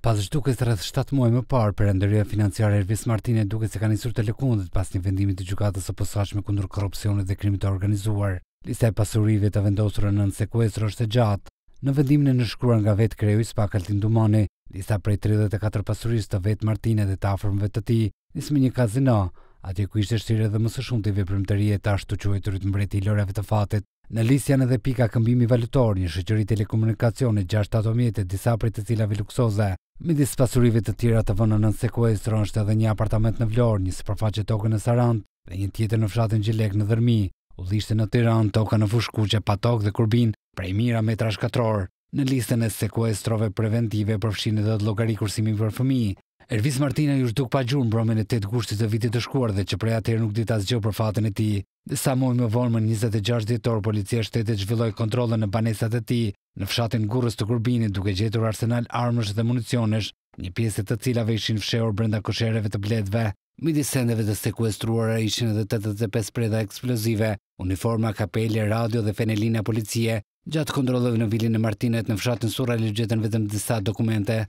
Pas zhduket rreth 7 muaj më parë, perandoria financiare Elvis Martinez duket se ka nisur të lëkundet pas një vendimi të gjykatës së posaçme kundër korrupsionit dhe krimit të organizuar. Lista e pasurive të vendosur në nën sekuestër është e gjatë. Në vendimin e nënshkruar nga vetë kreju i Spak Altin Dumani, lista prej 34 pasurisë të vetë Martinez dhe të afërmëve të tij, nis me një kazino, atje ku ishte shtirë edhe më së shumti veprimtëri e tashtuquajturit mbreti Lorave të fatit. Në janë edhe pika këmbimi valutor, një shëgjëri telekomunikacioni gjasht ato e disa prit të cilave luksoze, midis pasurive të tjera të vënë në nësekuestro është edhe një apartament në Vlor, një përfaqe toke në Sarant dhe një tjetër në fshatin Gjilek në Dërmi, u dhishtë në Tiran toka në Fushkuqe, Patok dhe Kurbin, prej mira metra shkatror. Në listën e sekuestrove preventive përfshinë edhe të logari kursimin për fëmi. Ervis Martina ju shduk pa gjurë në bromen e 8 gushtit të vitit të shkuar dhe që prej atër nuk ditas asgjë për fatën e ti. Sa muaj më vonë, në 26 dhjetor, policia shtetit zhvilloi kontrollën në banesat e tij në fshatin Gurrës të Kurbinit duke gjetur arsenal armësh dhe municionesh, një pjesë të cilave ishin fshehur brenda koshereve të bletëve. Midis sendeve të sekuestruara ishin edhe 85 predha eksplozive, uniforma, kapele, radio dhe fenelina policie. Gjatë kontrollëve në vilin e Martinet në fshatin Surra gjetën vetëm disa dokumente.